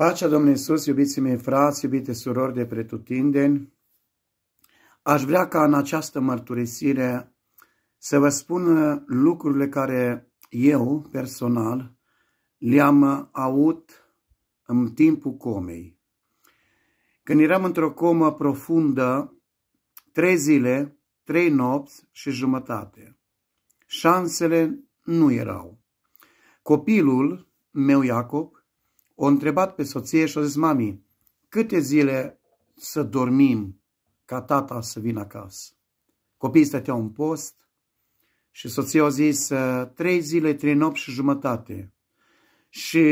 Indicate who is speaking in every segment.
Speaker 1: Pacea Domnului Iisus, iubiții mei frați, iubite surori de pretutindeni, aș vrea ca în această mărturisire să vă spun lucrurile care eu, personal, le-am auzit în timpul comei. Când eram într-o comă profundă, trei zile, trei nopți și jumătate. Șansele nu erau. Copilul meu, Iacob, o întrebat pe soție și a zis, mami, câte zile să dormim ca tata să vină acasă? Copiii stăteau în post și soția a zis, trei zile, trei nopți și jumătate. Și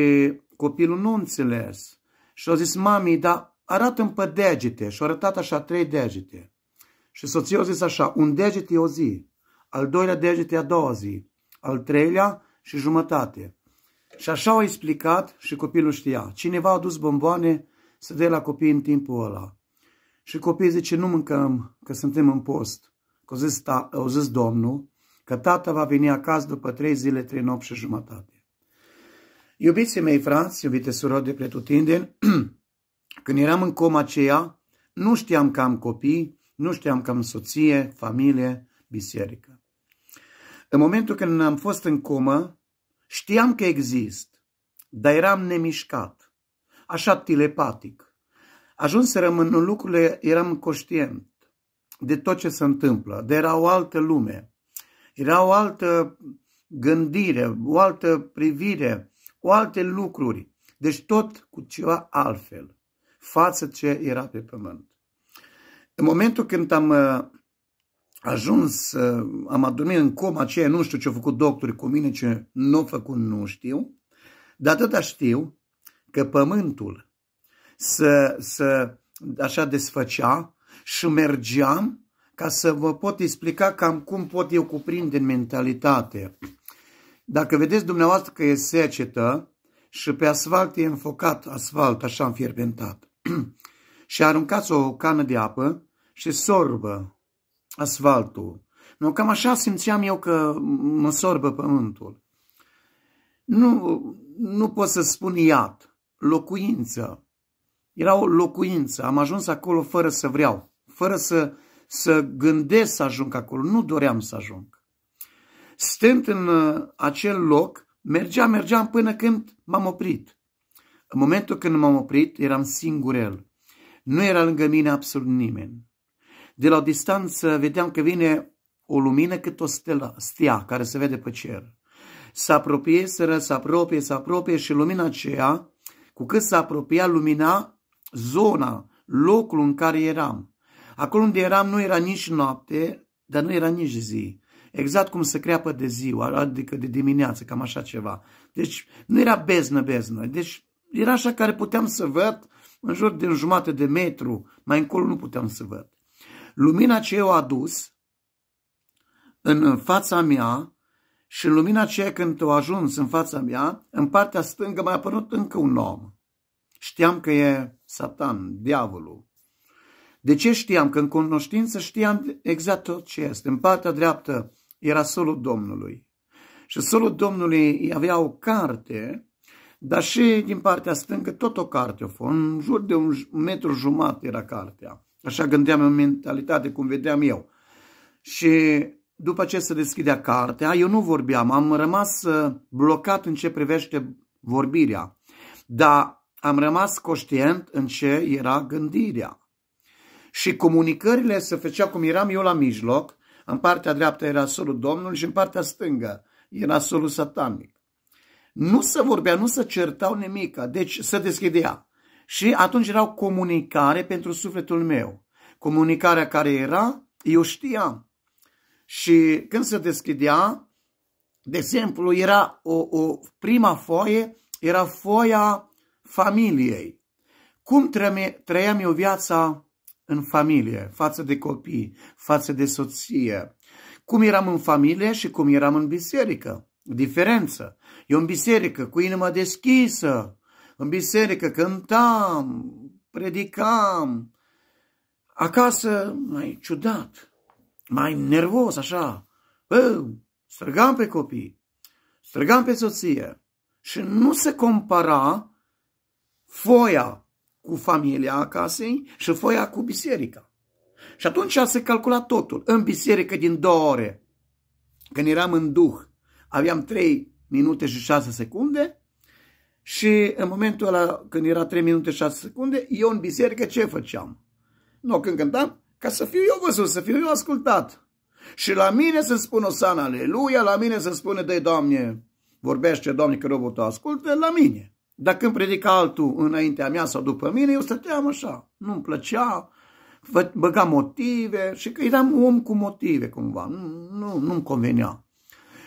Speaker 1: copilul nu înțeles și a zis, mami, dar arată-mi pe degete și a arătat așa trei degete. Și soția a zis așa, un deget e o zi, al doilea deget e a doua zi, al treilea și jumătate. Și așa au explicat și copilul știa. Cineva a dus bomboane să dea la copii în timpul ăla. Și copiii zice, nu mâncăm, că suntem în post. Că au zis, ta, au zis Domnul, că tata va veni acasă după trei zile, trei nopți și jumătate. Iubiții mei frați, iubite surori de pretutindeni, când eram în coma aceea, nu știam că am copii, nu știam că am soție, familie, biserică. În momentul când am fost în comă, Știam că exist, dar eram nemișcat, așa telepatic. să rămân în lucrurile, eram conștient de tot ce se întâmplă, de era o altă lume, era o altă gândire, o altă privire, o alte lucruri. Deci tot cu ceva altfel față ce era pe pământ. În momentul când am uh, ajuns, uh, am adormit în coma aceea, nu știu ce au făcut doctorii cu mine, ce nu au făcut, nu știu, dar atâta știu că pământul să, să așa desfăcea și mergeam ca să vă pot explica cam cum pot eu cuprinde în mentalitate. Dacă vedeți dumneavoastră că e secetă și pe asfalt e înfocat asfalt, așa înfierbentat, și aruncați o cană de apă și sorbă asfaltul. Nu, cam așa simțeam eu că mă sorbă pământul. Nu, nu pot să spun iad, locuință. Era o locuință, am ajuns acolo fără să vreau, fără să, să gândesc să ajung acolo, nu doream să ajung. Stând în uh, acel loc, mergeam, mergeam până când m-am oprit. În momentul când m-am oprit, eram singurel. Nu era lângă mine absolut nimeni. De la o distanță vedeam că vine o lumină cât o stela, stea care se vede pe cer. Se apropie, se să apropie, se apropie și lumina aceea, cu cât se apropia, lumina zona, locul în care eram. Acolo unde eram nu era nici noapte, dar nu era nici zi. Exact cum se creapă de ziua, adică de dimineață, cam așa ceva. Deci nu era beznă, beznă. Deci era așa care puteam să văd în jur de jumate de metru, mai încolo nu puteam să văd. Lumina ce eu adus în fața mea și în lumina ce când o ajuns în fața mea, în partea stângă mai a apărut încă un om. Știam că e satan, diavolul. De ce știam? Că în cunoștință știam exact tot ce este. În partea dreaptă era solul Domnului. Și solul Domnului avea o carte, dar și din partea stângă tot o carte În jur de un metru jumătate era cartea. Așa gândeam în mentalitate, cum vedeam eu. Și după ce se deschidea cartea, eu nu vorbeam, am rămas uh, blocat în ce privește vorbirea, dar am rămas conștient în ce era gândirea. Și comunicările se făcea cum eram eu la mijloc, în partea dreaptă era solul Domnului și în partea stângă era solul satanic. Nu se vorbea, nu se certau nimic, deci se deschidea. Și atunci era o comunicare pentru sufletul meu. Comunicarea care era, eu știam. Și când se deschidea, de exemplu, era o, o prima foaie, era foia familiei. Cum trăiam eu viața în familie, față de copii, față de soție. Cum eram în familie și cum eram în biserică. Diferență. Eu în biserică, cu inima deschisă, în biserică cântam, predicam, acasă mai ciudat, mai nervos, așa, Bă, străgam pe copii, străgam pe soție și nu se compara foia cu familia acasă și foia cu biserica. Și atunci se calcula totul. În biserică din două ore, când eram în duh, aveam trei minute și șase secunde, și în momentul ăla, când era 3 minute 6 secunde, eu în biserică ce făceam? Nu, când cântam, ca să fiu eu văzut, să fiu eu ascultat. Și la mine să o sana Aleluia, la mine să spune, dă Doamne, vorbește, Doamne, că robotul tău ascultă, la mine. Dar când predica altul înaintea mea sau după mine, eu stăteam așa. Nu-mi plăcea, băga motive și că eram om cu motive cumva. Nu, nu, nu convenea.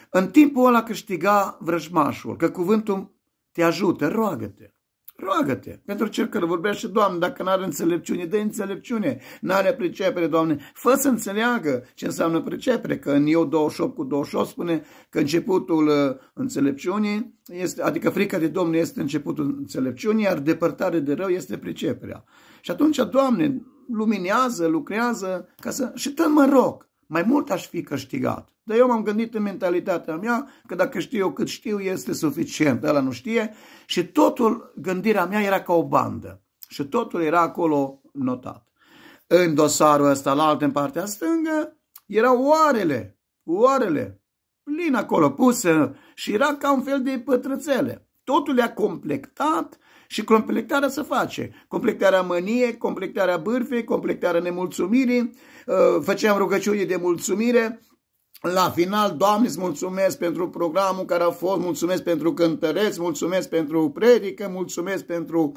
Speaker 1: În timpul ăla câștiga vrăjmașul, că cuvântul te ajută, roagă-te. Roagă-te. Pentru care vorbește, Doamne, dacă n-are înțelepciune, dă înțelepciune. N-are pricepere, Doamne. Fă să înțeleagă ce înseamnă pricepere. Că în eu 28 cu 28 spune că începutul uh, înțelepciunii, este, adică frica de Domnul este începutul înțelepciunii, iar depărtare de rău este priceperea. Și atunci, Doamne, luminează, lucrează, ca să... și tăi mă rog mai mult aș fi câștigat. Dar eu m-am gândit în mentalitatea mea că dacă știu eu cât știu, este suficient, ăla nu știe. Și totul, gândirea mea era ca o bandă. Și totul era acolo notat. În dosarul ăsta, la altă, în partea stângă, erau oarele, oarele, plin acolo pusă. și era ca un fel de pătrățele. Totul le-a completat și completarea se face. Completarea mânie, completarea bârfei, completarea nemulțumirii. Uh, făceam rugăciuni de mulțumire. La final, Doamne, îți mulțumesc pentru programul care a fost, mulțumesc pentru cântăreți, mulțumesc pentru predică, mulțumesc pentru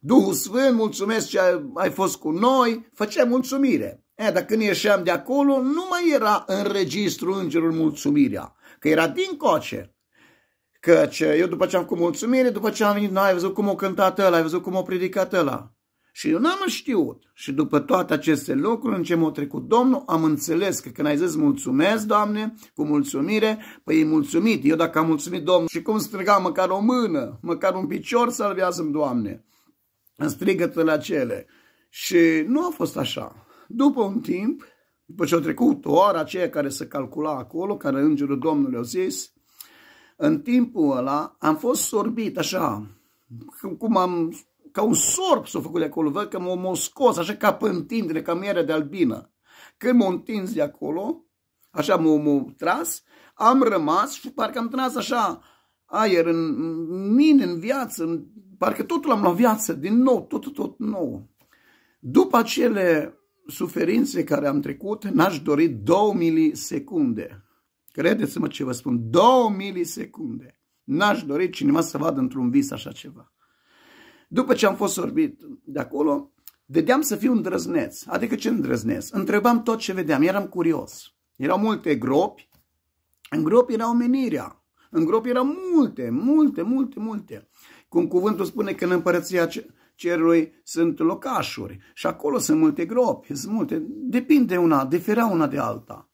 Speaker 1: Duhul Sfânt, mulțumesc ce ai fost cu noi, făceam mulțumire. E, dar când ieșeam de acolo, nu mai era în registru îngerul mulțumirea, că era din coace. Căci eu după ce am făcut mulțumire, după ce am venit, nu ai văzut cum o cântat ăla, ai văzut cum o predicat ăla. Și eu n-am știut. Și după toate aceste lucruri în ce m-a trecut Domnul, am înțeles că când ai zis mulțumesc, Doamne, cu mulțumire, păi e mulțumit. Eu dacă am mulțumit Domnul și cum striga măcar o mână, măcar un picior, salvează-mi, Doamne, în la cele, Și nu a fost așa. După un timp, după ce a trecut o oră aceea care se calcula acolo, care îngerul Domnului a zis, în timpul ăla am fost sorbit așa, cum am, ca un sorb s-a făcut de acolo, văd că m-a scos așa ca pântindre, ca miere de albină. Când m-a întins de acolo, așa m-a tras, am rămas și parcă am tras așa aer în mine, în viață, în, parcă totul am la viață, din nou, tot, tot, tot nou. După acele suferințe care am trecut, n-aș dori două milisecunde Credeți-mă ce vă spun, două milisecunde. N-aș dori cineva să vadă într-un vis așa ceva. După ce am fost sorbit de acolo, vedeam să fiu îndrăzneț. Adică ce îndrăzneț? Întrebam tot ce vedeam, eram curios. Erau multe gropi, în gropi era omenirea. În gropi erau multe, multe, multe, multe. Cum cuvântul spune că în împărăția cerului sunt locașuri și acolo sunt multe gropi, sunt multe. Depinde una, diferea una de alta.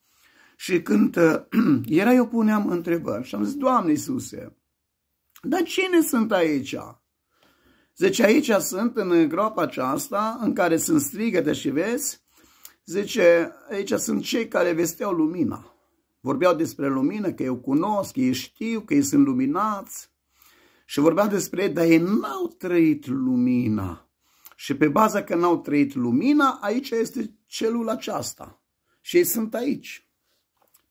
Speaker 1: Și când era, eu puneam întrebări și am zis, Doamne Iisuse, dar cine sunt aici? Zice, aici sunt în groapa aceasta în care sunt strigăte și vezi, zice, aici sunt cei care vesteau lumina. Vorbeau despre lumină, că eu cunosc, că ei știu, că ei sunt luminați. Și vorbeau despre ei, dar ei n-au trăit lumina. Și pe baza că n-au trăit lumina, aici este celul aceasta. Și ei sunt aici.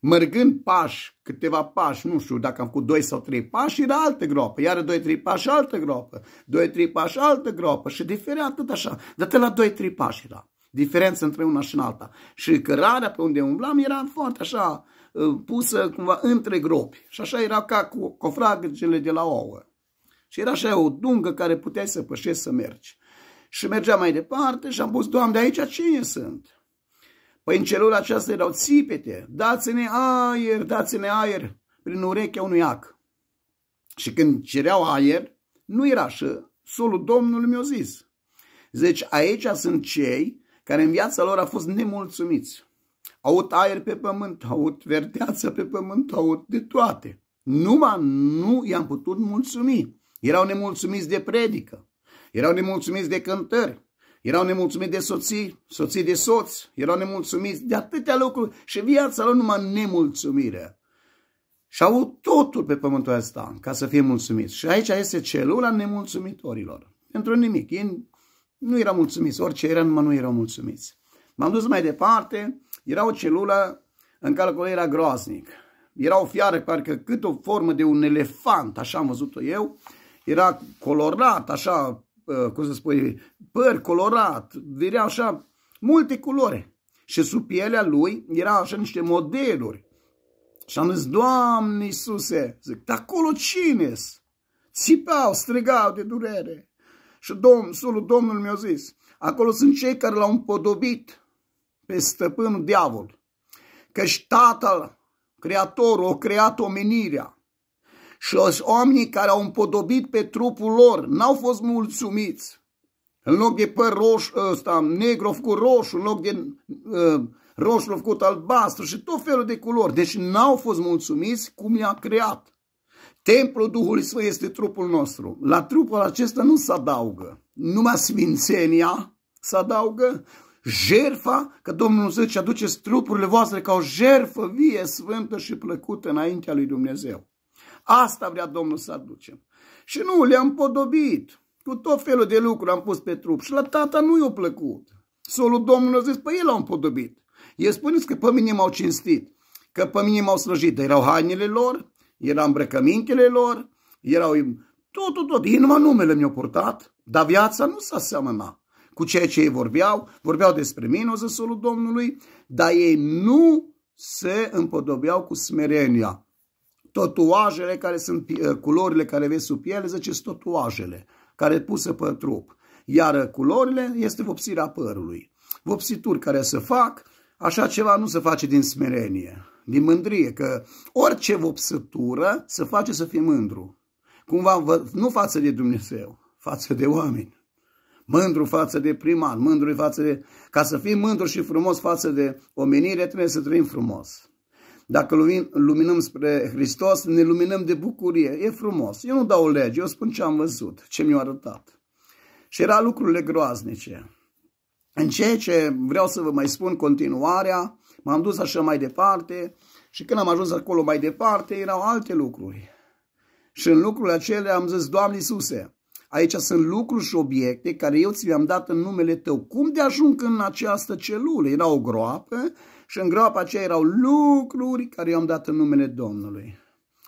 Speaker 1: Mergând pași, câteva pași, nu știu dacă am făcut 2 sau 3 pași, era altă groapă, iar 2-3 pași, altă groapă, 2-3 pași, altă groapă și diferea atât așa, dar de la 2-3 pași era. Diferența între una și alta. Și cărarea pe unde umblam era foarte așa uh, pusă cumva între gropi. Și așa era ca cu cofragele de la ouă. Și era așa o dungă care puteai să pășești să mergi. Și mergeam mai departe și am pus, Doamne, aici cine sunt? Păi în celula aceasta erau țipete, dați-ne aer, dați-ne aer, prin urechea unui ac. Și când cereau aer, nu era așa, solul Domnului mi-a zis. Deci aici sunt cei care în viața lor au fost nemulțumiți. Aud aer pe pământ, aud verdeață pe pământ, aud de toate. Numai nu i-am putut mulțumi. Erau nemulțumiți de predică, erau nemulțumiți de cântări, erau nemulțumiți de soții, soții de soți, erau nemulțumiți de atâtea lucruri și viața lor numai nemulțumire. Și au totul pe pământul ăsta ca să fie mulțumiți. Și aici este celula nemulțumitorilor. Pentru nimic. Ei nu erau mulțumiți. Orice era, numai nu erau mulțumiți. M-am dus mai departe. Era o celulă în care acolo era groaznic. Era o fiară, parcă cât o formă de un elefant, așa am văzut-o eu. Era colorat, așa, cum să spui, păr colorat, virea așa, multe culori Și sub pielea lui era așa niște modeluri. Și am zis, Doamne Iisuse, zic, dar acolo cine Țipau, strigau de durere. Și domn, solul Domnul mi-a zis, acolo sunt cei care l-au împodobit pe stăpânul diavol. Căci tatăl, creatorul, o creat omenirea și oamenii care au împodobit pe trupul lor n-au fost mulțumiți. În loc de păr roșu, ăsta, negru făcut roșu, în loc de uh, roșu făcut albastru și tot felul de culori. Deci n-au fost mulțumiți cum i-a creat. Templul Duhului Sfânt este trupul nostru. La trupul acesta nu se adaugă. Numai sfințenia se adaugă, jerfa, că Domnul zice, aduceți trupurile voastre ca o jerfă vie, sfântă și plăcută înaintea lui Dumnezeu. Asta vrea Domnul să aducem. Și nu, le-am podobit. Cu tot felul de lucruri am pus pe trup. Și la tata nu i-a plăcut. Solul Domnului a zis, păi el l-au podobit. Ei spuneți că pe mine m-au cinstit, că pe mine m-au slujit. Dar erau hainele lor, erau îmbrăcămintele lor, erau tot, tot, tot. Ei numai numele mi-au purtat, dar viața nu s-a seamănat cu ceea ce ei vorbeau, vorbeau despre mine, o solul Domnului, dar ei nu se împodobeau cu smerenia totuajele care sunt eh, culorile care vezi sub piele, zice, sunt totuajele care pusă pe trup. Iar eh, culorile este vopsirea părului. Vopsituri care se fac, așa ceva nu se face din smerenie, din mândrie, că orice vopsătură se face să fii mândru. Cumva, nu față de Dumnezeu, față de oameni. Mândru față de primar, mândru față de... Ca să fii mândru și frumos față de omenire, trebuie să trăim frumos. Dacă luminăm spre Hristos, ne luminăm de bucurie. E frumos. Eu nu dau lege, eu spun ce am văzut, ce mi-a arătat. Și era lucrurile groaznice. În ceea ce vreau să vă mai spun continuarea, m-am dus așa mai departe și când am ajuns acolo mai departe, erau alte lucruri. Și în lucrurile acelea am zis, Doamne Iisuse, Aici sunt lucruri și obiecte care eu ți le-am dat în numele tău. Cum de ajung în această celulă? Era o groapă și în groapa aceea erau lucruri care eu am dat în numele Domnului.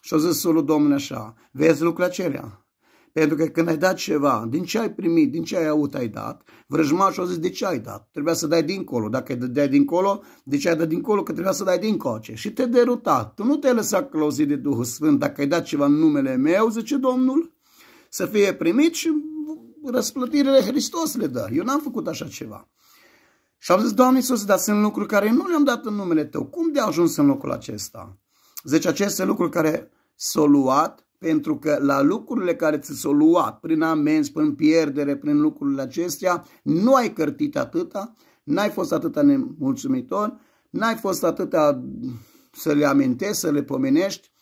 Speaker 1: Și a zis solul Domnului așa, vezi lucrul acelea? Pentru că când ai dat ceva, din ce ai primit, din ce ai avut, ai dat, vrăjmașul a zis de ce ai dat. Trebuia să dai dincolo. Dacă ai dai dincolo, de ce ai dat dincolo? Că trebuia să dai dincoace. Și te deruta. Tu nu te-ai lăsat clăuzit de Duhul Sfânt. Dacă ai dat ceva în numele meu, zice Domnul, să fie primit și răsplătirile Hristos le dă. Eu n-am făcut așa ceva. Și am zis, Doamne Iisus, dar sunt lucruri care nu le-am dat în numele Tău. Cum de ajuns în locul acesta? Deci aceste lucruri care s-au luat, pentru că la lucrurile care ți s-au luat, prin amenzi, prin pierdere, prin lucrurile acestea, nu ai cărtit atâta, n-ai fost atâta nemulțumitor, n-ai fost atâta să le amintești, să le pomenești,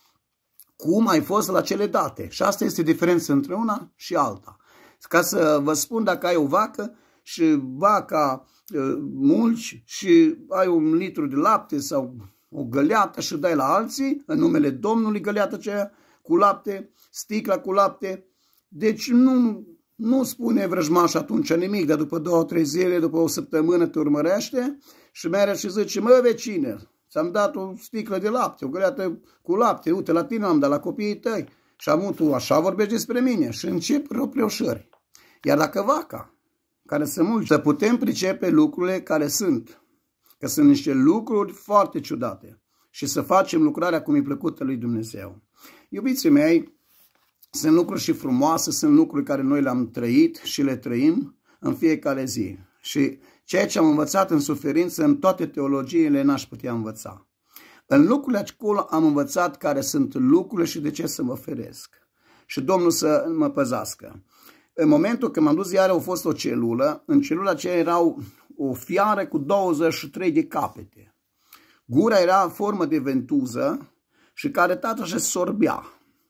Speaker 1: cum ai fost la cele date. Și asta este diferența între una și alta. Ca să vă spun, dacă ai o vacă și vaca mulci și ai un litru de lapte sau o găleată și dai la alții, în numele Domnului găleată aceea, cu lapte, sticla cu lapte. Deci nu, nu spune vrăjmaș atunci nimic, dar după două, trei zile, după o săptămână te urmărește și merge și zice, mă vecine, Ți-am dat o sticlă de lapte, o greată cu lapte. Uite, la tine am dat, la copiii tăi. Și am tu așa vorbești despre mine. Și încep răpreoșări. Iar dacă vaca, care se mulți, să putem pricepe lucrurile care sunt. Că sunt niște lucruri foarte ciudate. Și să facem lucrarea cum e plăcută lui Dumnezeu. Iubiții mei, sunt lucruri și frumoase, sunt lucruri care noi le-am trăit și le trăim în fiecare zi. Și Ceea ce am învățat în suferință, în toate teologiile, n-aș putea învăța. În lucrurile acolo am învățat care sunt lucrurile și de ce să mă feresc. Și Domnul să mă păzească. În momentul când m-am dus iară, a fost o celulă. În celula aceea erau o fiară cu 23 de capete. Gura era în formă de ventuză și care tata se sorbea.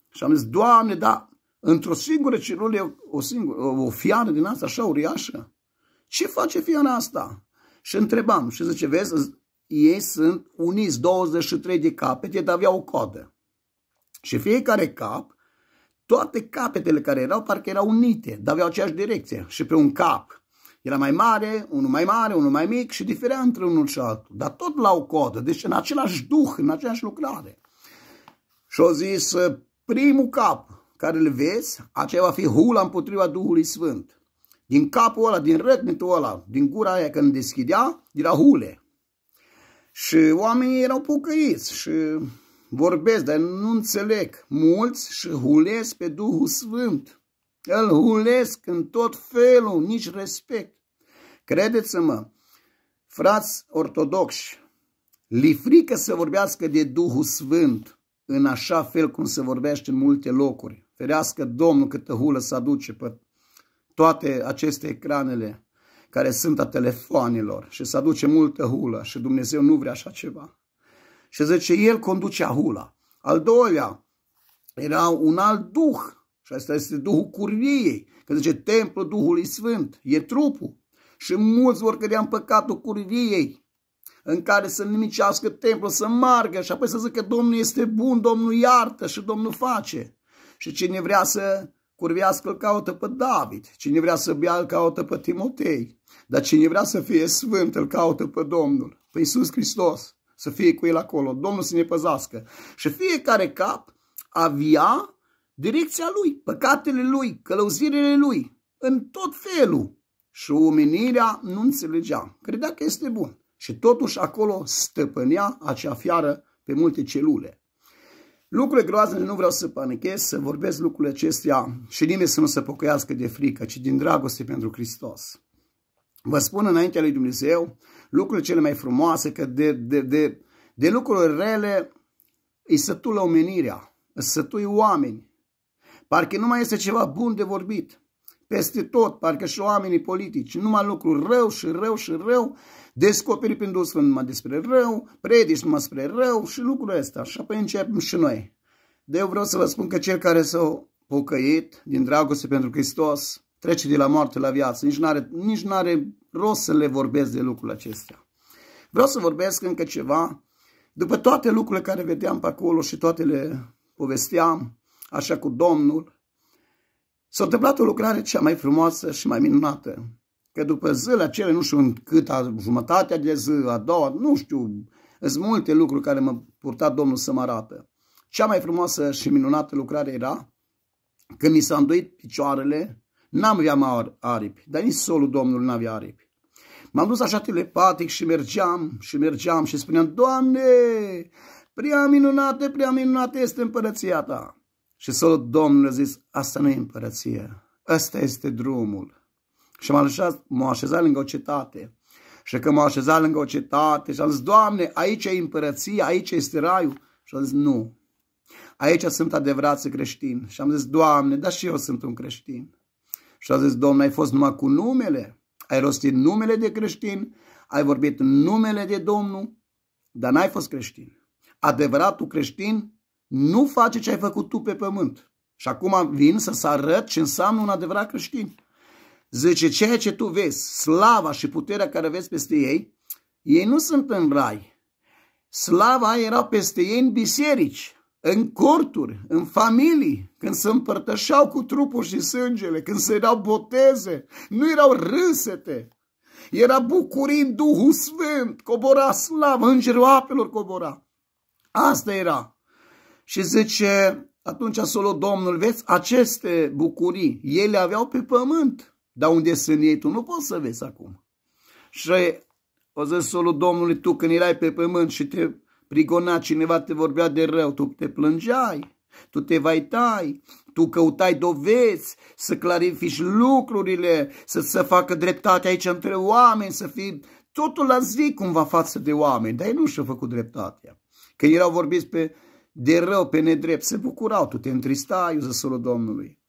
Speaker 1: Și am zis, Doamne, da, într-o singură celulă, o, singură, o fiară din asta așa uriașă, ce face fiona asta? Și întrebam și zice, vezi, ei sunt uniți 23 de capete, dar aveau o codă. Și fiecare cap, toate capetele care erau, parcă erau unite, dar aveau aceeași direcție. Și pe un cap era mai mare, unul mai mare, unul mai mic și diferea între unul și altul. Dar tot la o codă, deci în același duh, în aceeași lucrare. Și au zis, primul cap care îl vezi, aceea va fi hula împotriva Duhului Sfânt din capul ăla, din rătnitul ăla, din gura aia când deschidea, era hule. Și oamenii erau pucăiți și vorbesc, dar nu înțeleg. Mulți și hulesc pe Duhul Sfânt. Îl hulesc în tot felul, nici respect. Credeți-mă, frați ortodoxi, li frică să vorbească de Duhul Sfânt în așa fel cum se vorbește în multe locuri. Ferească Domnul câtă hulă să aduce pe toate aceste ecranele care sunt a telefonilor și se aduce multă hulă și Dumnezeu nu vrea așa ceva. Și zice, el conducea hula. Al doilea era un alt duh și asta este duhul curviei, că zice templul Duhului Sfânt, e trupul. Și mulți vor cădea în păcatul curviei, în care să nimicească templul, să margă și apoi să zică Domnul este bun, Domnul iartă și Domnul face. Și cine vrea să curvească îl caută pe David, cine vrea să bea îl caută pe Timotei, dar cine vrea să fie sfânt îl caută pe Domnul, pe Iisus Hristos, să fie cu el acolo, Domnul să ne păzească. Și fiecare cap avea direcția lui, păcatele lui, călăuzirile lui, în tot felul. Și omenirea nu înțelegea, credea că este bun. Și totuși acolo stăpânea acea fiară pe multe celule. Lucrurile groaznice nu vreau să panichez, să vorbesc lucrurile acestea și nimeni să nu se pocăiască de frică, ci din dragoste pentru Hristos. Vă spun înaintea lui Dumnezeu lucrurile cele mai frumoase, că de, de, de, de lucruri rele îi sătulă omenirea, îi sătui oameni. Parcă nu mai este ceva bun de vorbit. Peste tot, parcă și oamenii politici, numai lucruri rău și rău și rău descoperi prin Duhul Sfânt numai despre rău, predici numai spre rău și lucrul astea. Și apoi începem și noi. De eu vreau să vă spun că cel care s-a pocăit din dragoste pentru Hristos trece de la moarte la viață. Nici nu are nici are rost să le vorbesc de lucrul acestea. Vreau să vorbesc încă ceva. După toate lucrurile care vedeam pe acolo și toate le povesteam, așa cu Domnul, s-a întâmplat o lucrare cea mai frumoasă și mai minunată că după zile acele, nu știu cât, a, jumătatea de zi, a doua, nu știu, sunt multe lucruri care m-a purtat Domnul să mă arată. Cea mai frumoasă și minunată lucrare era că mi s-a înduit picioarele, n-am aveam aripi, dar nici solul Domnului n-avea aripi. M-am dus așa telepatic și mergeam și mergeam și spuneam, Doamne, prea minunată, prea minunată este împărăția ta. Și solul Domnului a zis, asta nu e împărăție, ăsta este drumul și m-a așezat, m-a așezat lângă o cetate. Și că m-a așezat lângă o cetate și am zis, Doamne, aici e împărăția, aici este raiul. Și am zis, nu, aici sunt adevărați creștini. Și am zis, Doamne, dar și eu sunt un creștin. Și a zis, Doamne, ai fost numai cu numele, ai rostit numele de creștin, ai vorbit numele de Domnul, dar n-ai fost creștin. Adevăratul creștin nu face ce ai făcut tu pe pământ. Și acum vin să-ți arăt ce înseamnă un adevărat creștin. Zice, ceea ce tu vezi, slava și puterea care vezi peste ei, ei nu sunt în rai. Slava era peste ei în biserici, în corturi, în familii, când se împărtășeau cu trupul și sângele, când se erau boteze, nu erau râsete. Era bucurii în Duhul Sfânt, cobora slavă, îngerul apelor cobora. Asta era. Și zice, atunci solo Domnul, vezi, aceste bucurii, ele aveau pe pământ. Dar unde sunt ei, tu nu poți să vezi acum. Și o zis solul Domnului, tu când erai pe pământ și te prigona cineva, te vorbea de rău, tu te plângeai, tu te vaitai, tu căutai dovezi, să clarifici lucrurile, să se facă dreptate aici între oameni, să fii totul la zi cumva față de oameni, dar ei nu și-au făcut dreptatea. Când erau vorbiți pe, de rău, pe nedrept, se bucurau, tu te întristai, solul Domnului.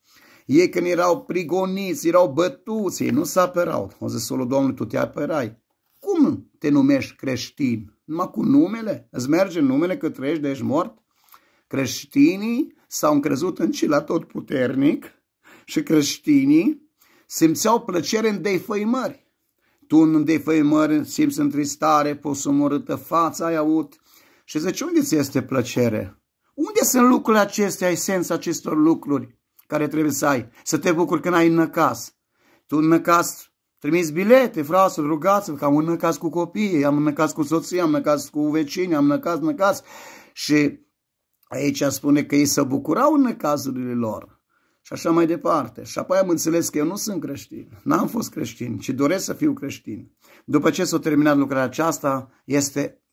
Speaker 1: Ei când erau prigoniți, erau bătuți, ei nu se apărau. Au zis solo, Domnul, tu te apărai. Cum te numești creștin? Numai cu numele? Îți merge numele că trăiești de ești mort? Creștinii s-au încrezut în cila tot puternic și creștinii simțeau plăcere în defăimări. Tu în defăimări simți întristare, omorâtă fața ai avut și zice, unde ți este plăcere? Unde sunt lucrurile acestea, esența acestor lucruri? care trebuie să ai, să te bucuri când ai năcas. Tu năcas, trimiți bilete, frasul, rugați-vă, că am năcas cu copiii, am năcas cu soție, am năcas cu vecini, am năcas, năcas. Și aici spune că ei se bucurau în năcazurile lor. Și așa mai departe. Și apoi am înțeles că eu nu sunt creștin. N-am fost creștin, ci doresc să fiu creștin. După ce s-a terminat lucrarea aceasta, este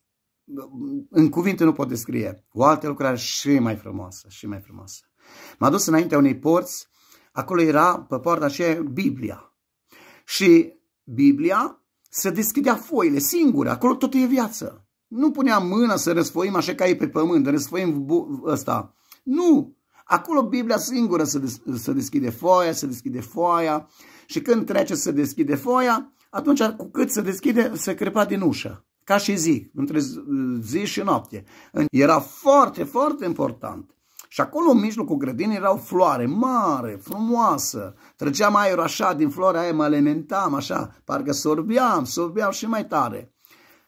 Speaker 1: în cuvinte nu pot descrie. O altă lucrare și mai frumoasă, și mai frumoasă. M-a dus înaintea unei porți, acolo era pe poarta aceea Biblia. Și Biblia se deschidea foile singure, acolo tot e viață. Nu puneam mâna să răsfoim așa ca e pe pământ, răsfoim ăsta. Nu! Acolo Biblia singură se, des se deschide foaia, se deschide foaia și când trece să deschide foaia, atunci cu cât se deschide, se crepa din ușă. Ca și zi, între zi și noapte. Era foarte, foarte important. Și acolo în mijlocul grădinii era o floare mare, frumoasă. Trăgeam aerul așa din floarea aia, mă alimentam așa, parcă sorbeam, sorbeam și mai tare.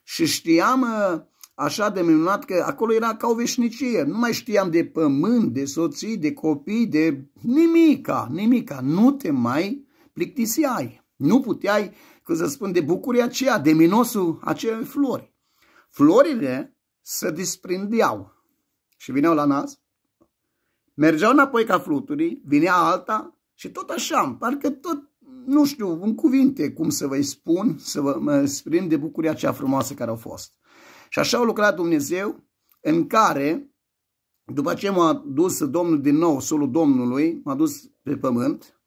Speaker 1: Și știam ă, așa de minunat că acolo era ca o veșnicie. Nu mai știam de pământ, de soții, de copii, de nimica, nimica. Nu te mai plictiseai. Nu puteai, cum să spun, de bucuria aceea, de minosul acelei flori. Florile se desprindeau și vineau la nas Mergeau înapoi ca fluturii, vinea alta și tot așa, parcă tot, nu știu, în cuvinte cum să vă spun, să vă mă exprim de bucuria cea frumoasă care au fost. Și așa a lucrat Dumnezeu, în care, după ce m-a dus Domnul din nou, solul Domnului, m-a dus pe pământ,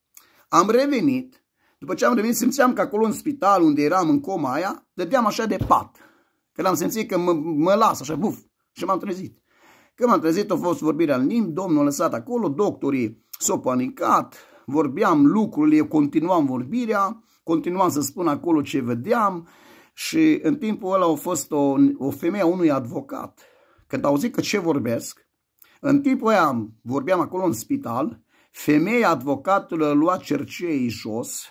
Speaker 1: am revenit, după ce am revenit simțeam că acolo în spital unde eram în coma aia, dădeam așa de pat, că l-am simțit că mă, mă las așa, buf, și m-am trezit. Când m-am trezit, a fost vorbirea în limbi, domnul a lăsat acolo, doctorii s-au panicat, vorbeam lucrurile, eu continuam vorbirea, continuam să spun acolo ce vedeam și în timpul ăla a fost o, o femeie a unui advocat. Când au zis că ce vorbesc, în timpul ăia vorbeam acolo în spital, femeia advocatului a luat cercei jos,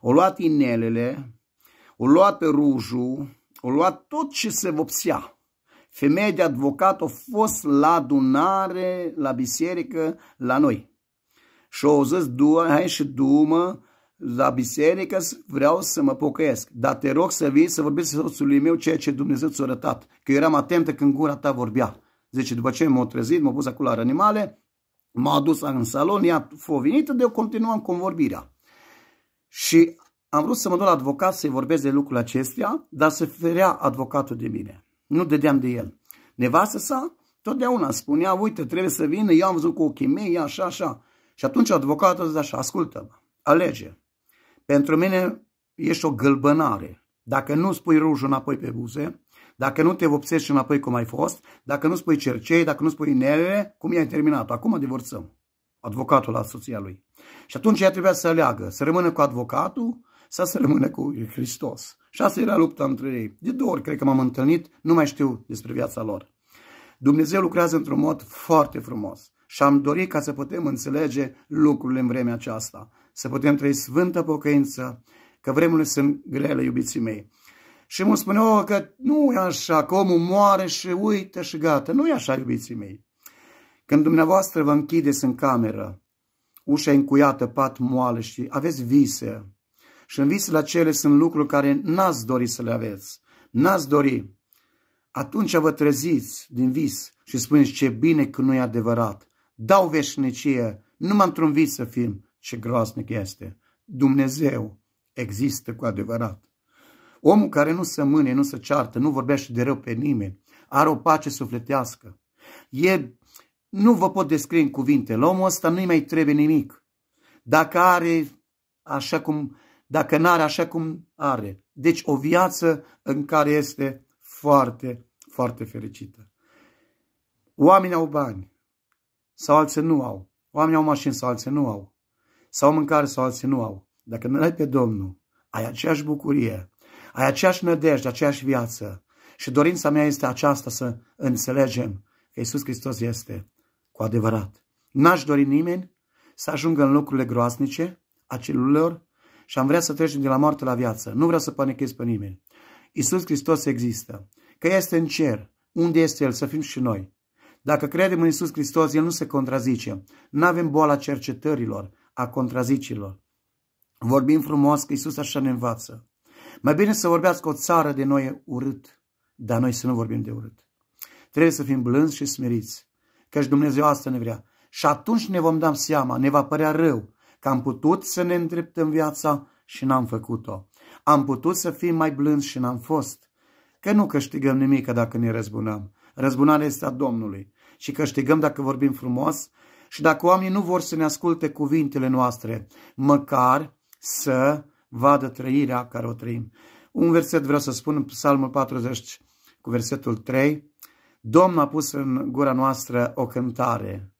Speaker 1: o luat inelele, o luat rujul, o luat tot ce se vopsea femeie de advocat a fost la adunare la biserică la noi. Și au zis, du hai și du la biserică, vreau să mă pocăiesc. Dar te rog să vii să vorbești soțului meu ceea ce Dumnezeu ți-a arătat. Că eu eram atentă când gura ta vorbea. Zice, după ce m-au trezit, m-au pus acolo la animale, m-a adus în salon, ea a fost de eu continuam vorbirea. Și am vrut să mă duc la advocat să-i vorbesc de lucrul acestea, dar să ferea advocatul de mine. Nu dădeam de el. Nevastă sa totdeauna spunea, uite, trebuie să vină, eu am văzut cu ochii mei, așa, așa. Și atunci advocatul zice așa, ascultă -mă, alege. Pentru mine ești o gâlbănare. Dacă nu spui rujul înapoi pe buze, dacă nu te vopsești înapoi cum ai fost, dacă nu spui cercei, dacă nu spui inelele, cum i-ai terminat Acum divorțăm. Advocatul la soția lui. Și atunci ea trebuia să aleagă, să rămână cu advocatul sau să rămână cu Hristos. Și asta era lupta între ei. De două ori cred că m-am întâlnit, nu mai știu despre viața lor. Dumnezeu lucrează într-un mod foarte frumos și am dorit ca să putem înțelege lucrurile în vremea aceasta, să putem trăi sfântă pocăință, că vremurile sunt grele, iubiții mei. Și mă spunea oh, că nu e așa, că omul moare și uită și gata. Nu e așa, iubiții mei. Când dumneavoastră vă închideți în cameră, ușa încuiată, pat moale și aveți vise, și în visele acele sunt lucruri care n-ați dori să le aveți, n-ați dori. Atunci vă treziți din vis și spuneți ce bine că nu e adevărat. Dau veșnicie, numai într-un vis să fim, ce groaznic este. Dumnezeu există cu adevărat. Omul care nu se mâne, nu se ceartă, nu vorbește de rău pe nimeni, are o pace sufletească. E, nu vă pot descrie în cuvinte, la omul ăsta nu-i mai trebuie nimic. Dacă are, așa cum dacă n-are așa cum are. Deci o viață în care este foarte, foarte fericită. Oamenii au bani sau alții nu au. Oamenii au mașini sau alții nu au. Sau mâncare sau alții nu au. Dacă nu ai pe Domnul, ai aceeași bucurie, ai aceeași nădejde, aceeași viață. Și dorința mea este aceasta să înțelegem că Iisus Hristos este cu adevărat. N-aș dori nimeni să ajungă în locurile groaznice a celulor și am vrea să trecem de la moarte la viață. Nu vreau să panichez pe nimeni. Iisus Hristos există. Că este în cer. Unde este El? Să fim și noi. Dacă credem în Iisus Hristos, El nu se contrazice. Nu avem boala cercetărilor, a contrazicilor. Vorbim frumos că Iisus așa ne învață. Mai bine să vorbească o țară de noi urât, dar noi să nu vorbim de urât. Trebuie să fim blânzi și smeriți, căci Dumnezeu asta ne vrea. Și atunci ne vom da seama, ne va părea rău, că am putut să ne îndreptăm viața și n-am făcut-o. Am putut să fim mai blânzi și n-am fost. Că nu câștigăm nimic dacă ne răzbunăm. Răzbunarea este a Domnului și câștigăm dacă vorbim frumos și dacă oamenii nu vor să ne asculte cuvintele noastre, măcar să vadă trăirea care o trăim. Un verset vreau să spun în Psalmul 40 cu versetul 3. Domnul a pus în gura noastră o cântare,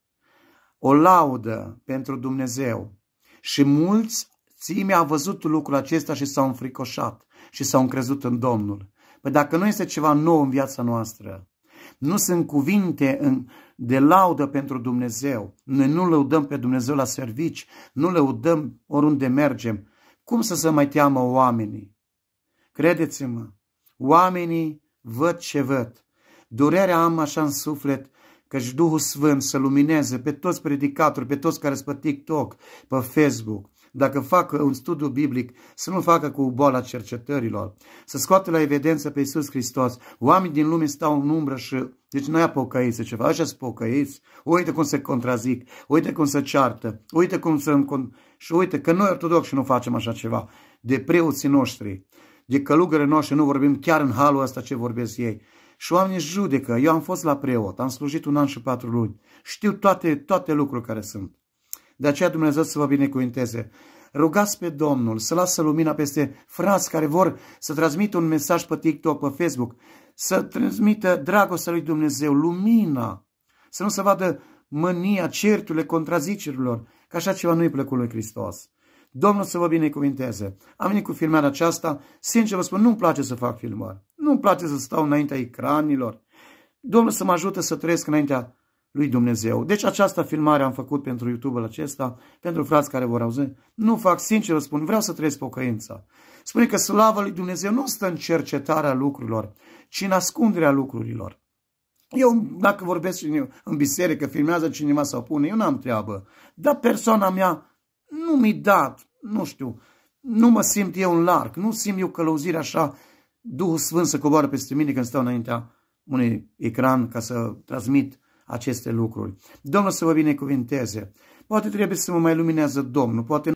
Speaker 1: o laudă pentru Dumnezeu. Și mulți țimi au văzut lucrul acesta și s-au înfricoșat și s-au încrezut în Domnul. Păi dacă nu este ceva nou în viața noastră, nu sunt cuvinte în, de laudă pentru Dumnezeu, noi nu lăudăm pe Dumnezeu la servici, nu lăudăm oriunde mergem, cum să se mai teamă oamenii? Credeți-mă, oamenii văd ce văd. Durerea am așa în suflet căci Duhul Sfânt să lumineze pe toți predicatori, pe toți care sunt pe TikTok, pe Facebook, dacă fac un studiu biblic, să nu facă cu boala cercetărilor, să scoată la evidență pe Iisus Hristos. Oamenii din lume stau în umbră și deci nu ia pocăiți ceva, așa sunt pocăiți. Uite cum se contrazic, uite cum se ceartă, uite cum se... Și uite că noi ortodoxi nu facem așa ceva. De preoții noștri, de călugări noștri nu vorbim chiar în halul ăsta ce vorbesc ei. Și oamenii își judecă. Eu am fost la preot, am slujit un an și patru luni. Știu toate, toate lucrurile care sunt. De aceea Dumnezeu să vă binecuvinteze. Rugați pe Domnul să lasă lumina peste frați care vor să transmită un mesaj pe TikTok, pe Facebook, să transmită dragostea lui Dumnezeu, lumina, să nu se vadă mânia, certurile, contrazicerilor, că așa ceva nu-i plăcut lui Hristos. Domnul să vă binecuvinteze. Am venit cu filmarea aceasta. Sincer vă spun, nu-mi place să fac filmări. Nu-mi place să stau înaintea ecranilor. Domnul să mă ajute să trăiesc înaintea lui Dumnezeu. Deci această filmare am făcut pentru YouTube-ul acesta, pentru frați care vor auzi. Nu fac, sincer spun, vreau să trăiesc pocăința. Spune că slava lui Dumnezeu nu stă în cercetarea lucrurilor, ci în ascunderea lucrurilor. Eu, dacă vorbesc în biserică, filmează cineva sau pune, eu n-am treabă. Dar persoana mea nu mi-a dat, nu știu, nu mă simt eu în larg, nu simt eu călăuzire așa Duhul Sfânt să coboare peste mine când stau înaintea unui ecran ca să transmit aceste lucruri. Domnul să vă binecuvinteze. Poate trebuie să mă mai luminează Domnul, poate